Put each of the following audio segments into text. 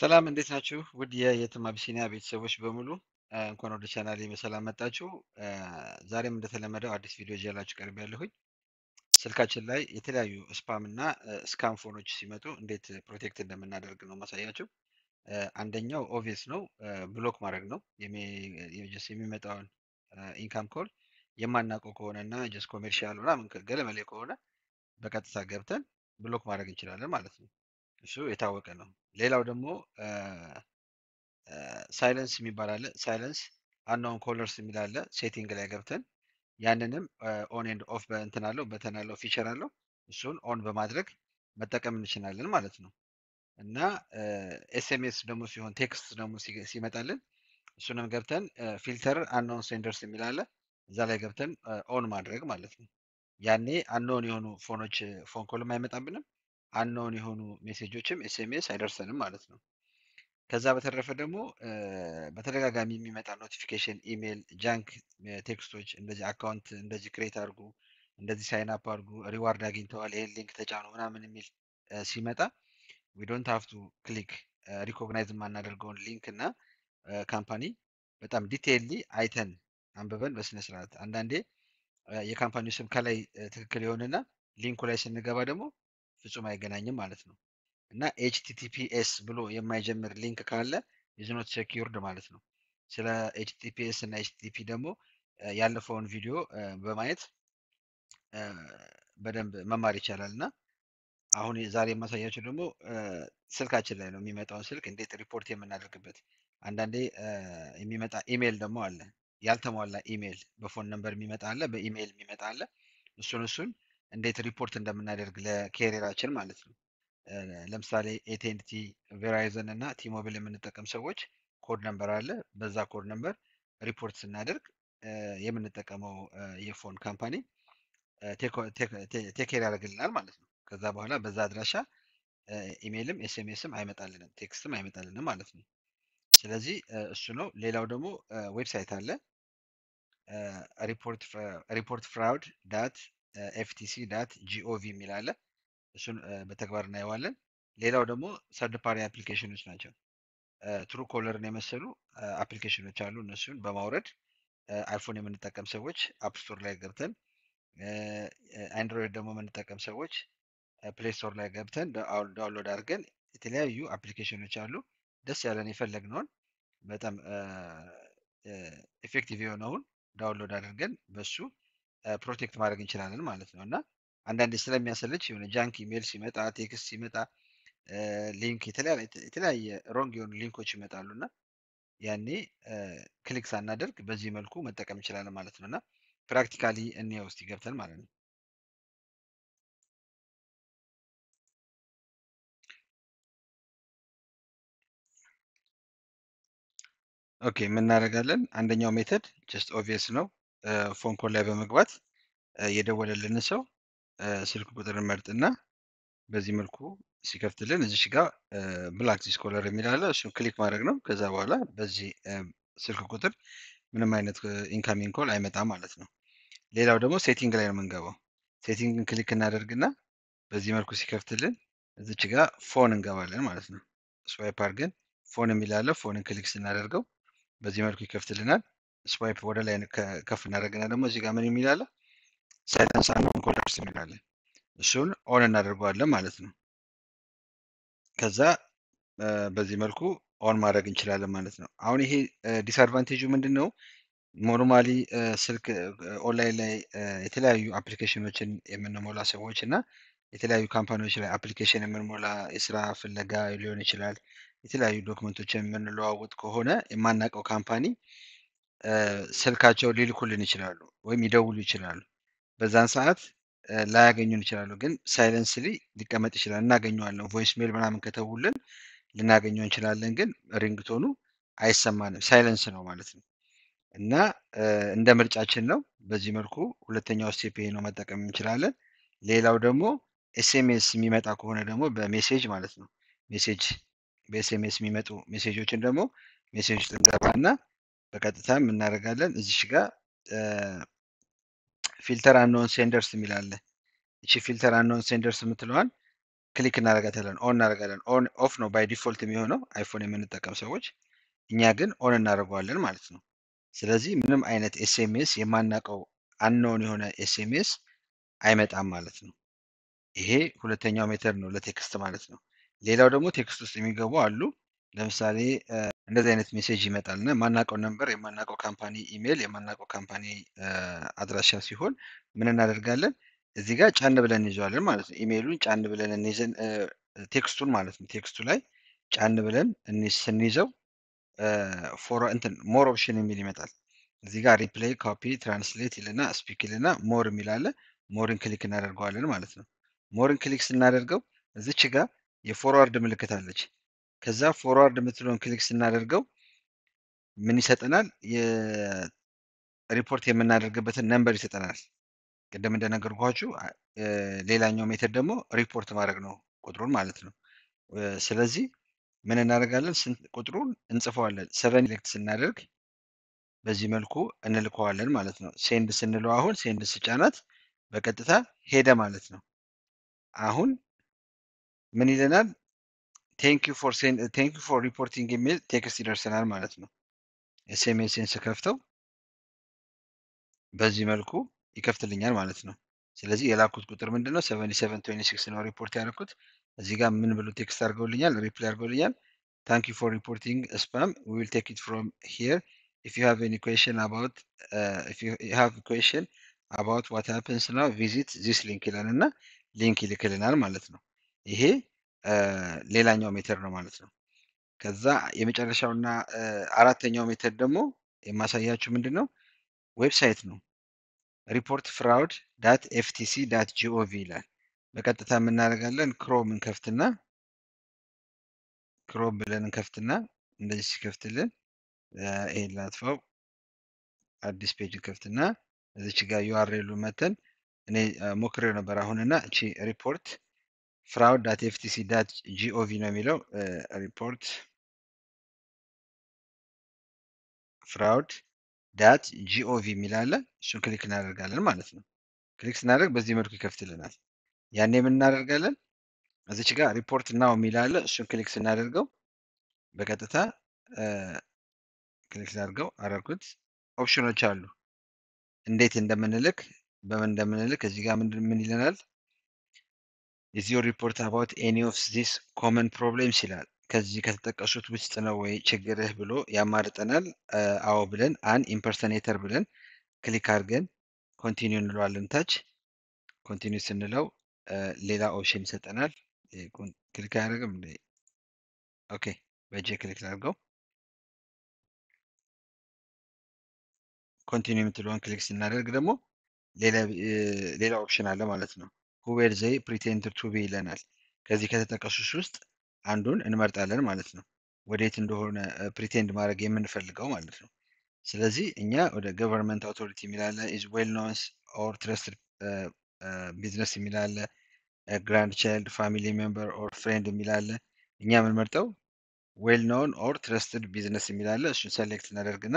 ሰላም እንዴት ናችሁ? ውድ የየትም አቢሲኒያ ቤተሰቦች በሙሉ እንኳን ወደ ቻናል በሰላም መጣችሁ። ዛሬም እንደተለመደው አዲስ ቪዲዮ ይዤላችሁ ቀርብ ያለሁኝ ስልካችን ላይ የተለያዩ ስፓም እና ስካም ፎኖች ሲመጡ እንዴት ፕሮቴክት እንደምናደርግ ነው ማሳያችሁ። አንደኛው ኦቪየስ ነው፣ ብሎክ ማድረግ ነው። የሚመጣውን ኢንካም ኮል የማናውቀው ከሆነ እና ጀስ ኮሜርሻል ምናምን ገለመሌ ከሆነ በቀጥታ ገብተን ብሎክ ማድረግ እንችላለን ማለት ነው። እሱ የታወቀ ነው። ሌላው ደግሞ ሳይለንስ የሚባል አለ። ሳይለንስ አናውን ኮለርስ የሚል አለ። ሴቲንግ ላይ ገብተን ያንንም ኦን ኤንድ ኦፍ በእንትን አለው በተን አለው ፊቸር አለው እሱን ኦን በማድረግ መጠቀም እንችላለን ማለት ነው። እና ኤስኤምኤስ ደግሞ ሲሆን ቴክስት ደግሞ ሲመጣልን እሱንም ገብተን ፊልተር አናውን ሴንደርስ የሚል አለ። እዛ ላይ ገብተን ኦን ማድረግ ማለት ነው። ያኔ አናውን የሆኑ ፎኖች ፎን ኮልም አይመጣብንም። አንኖን የሆኑ ሜሴጆችም ኤስኤምኤስ አይደርሰንም ማለት ነው። ከዛ በተረፈ ደግሞ በተደጋጋሚ የሚመጣ ኖቲፊኬሽን፣ ኢሜይል፣ ጃንክ ቴክስቶች እንደዚህ አካውንት እንደዚህ ክሬት አድርጉ፣ እንደዚህ ሳይን አፕ አድርጉ፣ ሪዋርድ አግኝተዋል፣ ይሄን ሊንክ ተጫኑ ምናምን የሚል ሲመጣ ዊ ዶንት ሃቭ ቱ ክሊክ ሪኮግናይዝ የማናደርገውን ሊንክ እና ካምፓኒ በጣም ዲቴይልሊ አይተን አንብበን በስነስርዓት አንዳንዴ የካምፓኒው ስም ከላይ ትክክል የሆነና ሊንኩ ላይ ስንገባ ደግሞ ፍጹም አይገናኝም ማለት ነው። እና ኤችቲቲፒኤስ ብሎ የማይጀምር ሊንክ ካለ ኢዝኖት ሴኪዩርድ ማለት ነው። ስለ ኤችቲቲፒኤስ እና ኤችቲቲፒ ደግሞ ያለፈውን ቪዲዮ በማየት በደንብ መማር ይቻላል። እና አሁን ዛሬ የማሳያቸው ደግሞ ስልካችን ላይ ነው የሚመጣውን ስልክ እንዴት ሪፖርት የምናደርግበት። አንዳንዴ የሚመጣ ኢሜይል ደግሞ አለ፣ ያልተሟላ ኢሜይል በፎን ነምበር የሚመጣ አለ፣ በኢሜይል የሚመጣ አለ። እሱን እሱን እንዴት ሪፖርት እንደምናደርግ ለኬሪራችን ማለት ነው። ለምሳሌ ኤቴንቲ ቬራይዘን እና ቲሞቢል የምንጠቀም ሰዎች ኮድ ነምበር አለ። በዛ ኮድ ነምበር ሪፖርት ስናደርግ የምንጠቀመው የፎን ካምፓኒ ቴኬር ያደርግልናል ማለት ነው። ከዛ በኋላ በዛ አድራሻ ኢሜይልም ኤስኤምኤስም አይመጣልንም፣ ቴክስትም አይመጣልንም ማለት ነው። ስለዚህ እሱ ነው። ሌላው ደግሞ ዌብሳይት አለ ሪፖርት ፍራውድ ዳት ኤፍቲሲ ዳት ጂኦቪ የሚል አለ። እሱን በተግባር እናየዋለን። ሌላው ደግሞ ሰርድ ፓርቲ አፕሊኬሽኖች ናቸው። ትሩ ኮለርን የመሰሉ አፕሊኬሽኖች አሉ። እነሱን በማውረድ አይፎን የምንጠቀም ሰዎች አፕ ስቶር ላይ ገብተን፣ አንድሮይድ ደግሞ የምንጠቀም ሰዎች ፕሌይ ስቶር ላይ ገብተን ዳውንሎድ አድርገን የተለያዩ አፕሊኬሽኖች አሉ። ደስ ያለን የፈለግነውን በጣም ኤፌክቲቭ የሆነውን ዳውንሎድ አድርገን በሱ ፕሮቴክት ማድረግ እንችላለን ማለት ነው እና አንዳንዴ ስለሚያሰልች የሆነ ጃንክ ኢሜል ሲመጣ፣ ቴክስት ሲመጣ፣ ሊንክ የተለያየ ሮንግ የሆኑ ሊንኮች ይመጣሉ እና ያኔ ክሊክ ሳናደርግ በዚህ መልኩ መጠቀም እንችላለን ማለት ነው እና ፕራክቲካሊ እኒያ ውስጥ ይገብተን ማለት ነው። ኦኬ ምን እናደርጋለን? አንደኛው ሜተድ ጀስት ኦቪየስ ነው። ፎን ኮል ላይ በመግባት የደወለልን ሰው ስልክ ቁጥር መርጥና በዚህ መልኩ ሲከፍትልን እዚሽ ጋር ብላክ ዲስኮለር የሚል አለ። እሱን ክሊክ ማድረግ ነው። ከዛ በኋላ በዚህ ስልክ ቁጥር ምንም አይነት ኢንካሚንግ ኮል አይመጣም ማለት ነው። ሌላው ደግሞ ሴቲንግ ላይ ነው የምንገባው። ሴቲንግን ክሊክ እናደርግና በዚህ መልኩ ሲከፍትልን እዚች ጋ ፎን እንገባለን ማለት ነው። ስዋይፕ አድርገን ፎን የሚላለ ፎንን ክሊክ ስናደርገው በዚህ መልኩ ይከፍትልናል። ስዋይፕ ወደ ላይ ከፍ እናደርግና ደግሞ እዚህ ጋር ምን የሚላለ ሳይለንስ እና ኦን እሱን ኦን እናደርገዋለን ማለት ነው። ከዛ በዚህ መልኩ ኦን ማድረግ እንችላለን ማለት ነው። አሁን ይሄ ዲስአድቫንቴጁ ምንድን ነው? ኖርማሊ ስልክ ኦንላይን ላይ የተለያዩ አፕሊኬሽኖችን የምንሞላ ሰዎች እና የተለያዩ ካምፓኒዎች ላይ አፕሊኬሽን የምንሞላ የስራ ፍለጋ ሊሆን ይችላል። የተለያዩ ዶክመንቶችን የምንለዋወጥ ከሆነ የማናውቀው ካምፓኒ ስልካቸው ሊልኩልን ይችላሉ ወይም ይደውሉ ይችላሉ። በዛን ሰዓት ላያገኙን ይችላሉ። ግን ሳይለንስሊ ሊቀመጥ ይችላል፣ እናገኘዋለን። ቮይስ ሜል ምናምን ከተውልን ልናገኘው እንችላለን። ግን ሪንግቶኑ አይሰማንም፣ ሳይለንስ ነው ማለት ነው። እና እንደ ምርጫችን ነው። በዚህ መልኩ ሁለተኛው ስቴፕ ነው፣ መጠቀም እንችላለን። ሌላው ደግሞ ኤስኤምኤስ የሚመጣ ከሆነ ደግሞ በሜሴጅ ማለት ነው ሜሴጅ በኤስኤምኤስ የሚመጡ ሜሴጆችን ደግሞ ሜሴጅ ውስጥ እንገባና በቀጥታ እናደርጋለን። እዚሽ ጋር ፊልተር አንኖን ሴንደርስ የሚላለ እቺ ፊልተር አንኖን ሴንደርስ የምትለዋን ክሊክ እናደርጋታለን። ኦን እናደርጋለን። ኦን ኦፍ ነው ባይ ዲፎልት የሚሆነው አይፎን የምንጠቀም ሰዎች፣ እኛ ግን ኦን እናደርገዋለን ማለት ነው። ስለዚህ ምንም አይነት ኤስኤምኤስ የማናውቀው አንኖን የሆነ ኤስኤምኤስ አይመጣም ማለት ነው። ይሄ ሁለተኛው ሜተር ነው ለቴክስት ማለት ነው። ሌላው ደግሞ ቴክስት ውስጥ የሚገቡ አሉ። ለምሳሌ እንደዚህ አይነት ሜሴጅ ይመጣል እና የማናውቀው ነንበር፣ የማናውቀው ካምፓኒ ኢሜይል፣ የማናውቀው ካምፓኒ አድራሻ ሲሆን ምን እናደርጋለን? እዚህ ጋር ጫን ብለን እንይዘዋለን ማለት ነው። ኢሜይሉን ጫን ብለን እንይዘን ቴክስቱን ማለት ነው። ቴክስቱ ላይ ጫን ብለን ስንይዘው እንትን ሞር ኦፕሽን የሚል ይመጣል። እዚህ ጋር ሪፕላይ፣ ኮፒ፣ ትራንስሌት ይልና ስፒክ ይልና ሞር የሚል አለ። ሞርን ክሊክ እናደርገዋለን ማለት ነው። ሞርን ክሊክ ስናደርገው እዚች ጋር የፎርዋርድ ምልክት አለች። ከዛ ፎርዋርድ የምትለውን ክሊክ ስናደርገው ምን ይሰጠናል? ሪፖርት የምናደርግበትን ነምበር ይሰጠናል። ቅድም እንደነገርኳችሁ ሌላኛው ሜተድ ደግሞ ሪፖርት ማድረግ ነው፣ ቁጥሩን ማለት ነው። ስለዚህ ምን እናደርጋለን? ቁጥሩን እንጽፈዋለን። ሰቨን ሌክት ስናደርግ በዚህ መልኩ እንልከዋለን ማለት ነው። ሴንድ ስንለው አሁን ሴንድ ስጫናት በቀጥታ ሄደ ማለት ነው። አሁን ምን ይለናል? ቴንክ ዩ ፎር ሴንድ ቴንክ ዩ ፎር ሪፖርቲንግ የሚል ቴክስት ይደርሰናል ማለት ነው። ኤስኤምኤስን ስከፍተው በዚህ መልኩ ይከፍትልኛል ማለት ነው። ስለዚህ የላኩት ቁጥር ምንድን ነው? ሰቨንቲ ሰቨን ትዌንቲ ሲክስ ነው ሪፖርት ያደረኩት። እዚህ ጋር ምን ብሎ ቴክስት አድርገውልኛል? ሪፕላይ አድርገውልኛል። ታንክ ዩ ፎር ሪፖርቲንግ ስፓም ዊ ዊል ቴክ ኢት ፍሮም ሂር ኢፍ ዩ ሃቭ ኤኒ ኩዌሽን አባውት ኢፍ ዩ ሃቭ ኩዌሽን አባውት ዋት ሃፕንስ ናው ቪዚት ዚስ ሊንክ ይላል እና ሊንክ ይልክልናል ማለት ነው ይሄ ሌላኛው ሜትር ነው ማለት ነው። ከዛ የመጨረሻውና አራተኛው ሜትር ደግሞ የማሳያችሁ ምንድን ነው ዌብሳይት ነው። ሪፖርት ፍራውድ ዳት ኤፍቲሲ ዳት ጂኦቪ ይላል። በቀጥታ የምናደርጋለን ክሮም እንከፍትና ክሮም ብለን እንከፍትና እንደዚህ ሲከፍትልን ይሄን ላጥፋው። አዲስ ፔጅ እንከፍትና እዚች ጋር ዩአርኤሉ መተን እኔ ሞክሬው ነበር አሁንና እቺ ሪፖርት ፍራውድ ዳት ኤፍቲሲ ዳት ጂኦቪ ነው የሚለው ሪፖርት ፍራውድ ዳት ጂኦቪ የሚላለ እሱን ክሊክ እናደርጋለን ማለት ነው። ክሊክ ስናደርግ በዚህ መልኩ ይከፍትልናል። ያኔ ምን እናደርጋለን? እዚች ጋር ሪፖርት ናው የሚላለ እሱን ክሊክ ስናደርገው በቀጥታ ክሊክ ስናደርገው አረኩት ኦፕሽኖች አሉ እንዴት እንደምንልክ በምን እንደምንልክ እዚህ ጋር ምን ይለናል is ሪፖርት አባውት about any of these common ይላል። ከዚህ ከተጠቀሱት ውስጥ ነው ወይ ችግርህ ብሎ ያማርጠናል። አዎ ብለን አን ኢምፐርሰኔተር ብለን ክሊክ አድርገን ኮንቲኒ እንለዋለን። ታች ኮንቲኒ ስንለው ሌላ ኦፕሽን ይሰጠናል። ክሊክ አያደርግም። ኦኬ በእጄ ክሊክ ላድርገው። ኮንቲኒ የምትለውን ክሊክ ስናደርግ ደግሞ ሌላ ኦፕሽን አለ ማለት ነው። ሁዌር ዘይ ፕሪቴንድ ቱ ቢ ይለናል። ከዚህ ከተጠቀሱት ውስጥ አንዱን እንመርጣለን ማለት ነው። ወዴት እንደሆነ ፕሪቴንድ ማድረግ የምንፈልገው ማለት ነው። ስለዚህ እኛ ወደ ገቨርንመንት አውቶሪቲ የሚላለ ኢዝ ዌል ኖንስ ኦር ትረስትድ ቢዝነስ የሚላለ ግራንድ ቻይልድ ፋሚሊ ሜምበር ኦር ፍሬንድ የሚላለ እኛ የምንመርጠው ዌል ኖን ኦር ትረስትድ ቢዝነስ የሚላለ እሱን ሰሌክት እናደርግና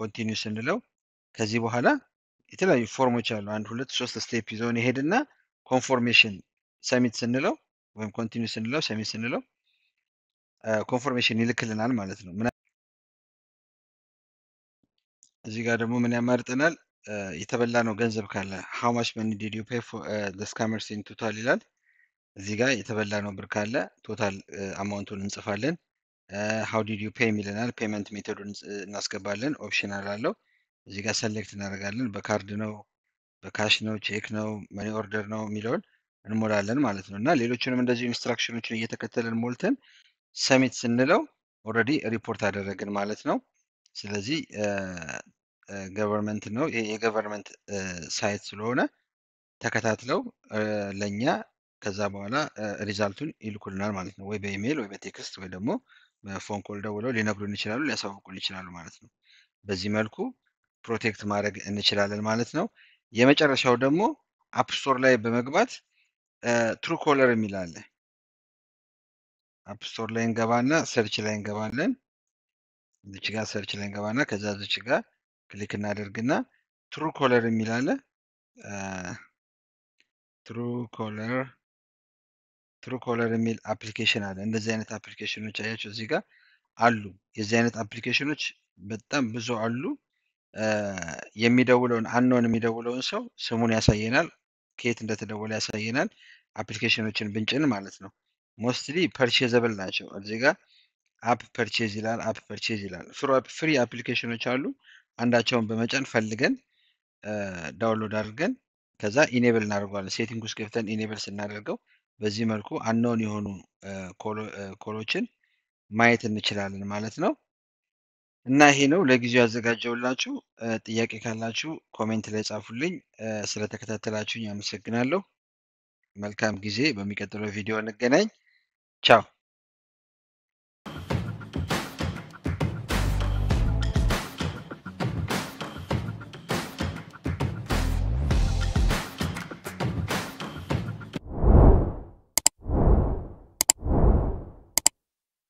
ኮንቲኒው ስንለው ከዚህ በኋላ የተለያዩ ፎርሞች አሉ። አንድ ሁለት ሶስት ስቴፕ ይዞን ይሄድና ኮንፎርሜሽን ሰሚት ስንለው ወይም ኮንቲኒ ስንለው ሰሚት ስንለው ኮንፎርሜሽን ይልክልናል ማለት ነው። እዚህ ጋር ደግሞ ምን ያማርጠናል? የተበላ ነው ገንዘብ ካለ ሃው ማች መኒ ዲድ ዩ ፔይ ፎር ስካመርስ ኢን ቶታል ይላል። እዚህ ጋር የተበላ ነው ብር ካለ ቶታል አማውንቱን እንጽፋለን። ሃው ዲድ ዩ ፔይ የሚለናል። ፔመንት ሜቶዱን እናስገባለን። ኦፕሽናል አለው። እዚህ ጋር ሰሌክት እናደርጋለን። በካርድ ነው በካሽ ነው? ቼክ ነው? መኒ ኦርደር ነው? የሚለውን እንሞላለን ማለት ነው። እና ሌሎችንም እንደዚሁ ኢንስትራክሽኖችን እየተከተልን ሞልተን ሰሚት ስንለው ኦልሬዲ ሪፖርት አደረግን ማለት ነው። ስለዚህ ገቨርንመንት ነው የገቨርንመንት ሳይት ስለሆነ ተከታትለው ለእኛ ከዛ በኋላ ሪዛልቱን ይልኩልናል ማለት ነው። ወይ በኢሜይል ወይ በቴክስት ወይ ደግሞ በፎን ኮል ደውለው ሊነግሩን ይችላሉ፣ ሊያሳውቁን ይችላሉ ማለት ነው። በዚህ መልኩ ፕሮቴክት ማድረግ እንችላለን ማለት ነው። የመጨረሻው ደግሞ አፕስቶር ላይ በመግባት ትሩ ኮለር የሚል አለ። አፕ ላይ እንገባና ሰርች ላይ እንገባለን። እዚች ጋር ሰርች ላይ እንገባና ከዛ እዚች ጋር ክሊክ እናደርግና ትሩ ኮለር የሚል አለ። ትሩ ኮለር ትሩ ኮለር የሚል አፕሊኬሽን አለ። እንደዚህ አይነት አፕሊኬሽኖች አያቸው እዚህ ጋር አሉ። የዚህ አይነት አፕሊኬሽኖች በጣም ብዙ አሉ። የሚደውለውን አንኖን የሚደውለውን ሰው ስሙን ያሳየናል፣ ከየት እንደተደወለ ያሳየናል። አፕሊኬሽኖችን ብንጭን ማለት ነው። ሞስትሊ ፐርቼዘብል ናቸው። እዚህ ጋር አፕ ፐርቼዝ ይላል፣ አፕ ፐርቼዝ ይላል። ፍሪ አፕሊኬሽኖች አሉ። አንዳቸውን በመጫን ፈልገን ዳውንሎድ አድርገን ከዛ ኢኔብል እናደርገዋለን። ሴቲንግ ውስጥ ገብተን ኢኔብል ስናደርገው በዚህ መልኩ አንኖን የሆኑ ኮሎችን ማየት እንችላለን ማለት ነው። እና ይሄ ነው ለጊዜው ያዘጋጀውላችሁ። ጥያቄ ካላችሁ ኮሜንት ላይ ጻፉልኝ። ስለተከታተላችሁኝ አመሰግናለሁ። መልካም ጊዜ። በሚቀጥለው ቪዲዮ እንገናኝ። ቻው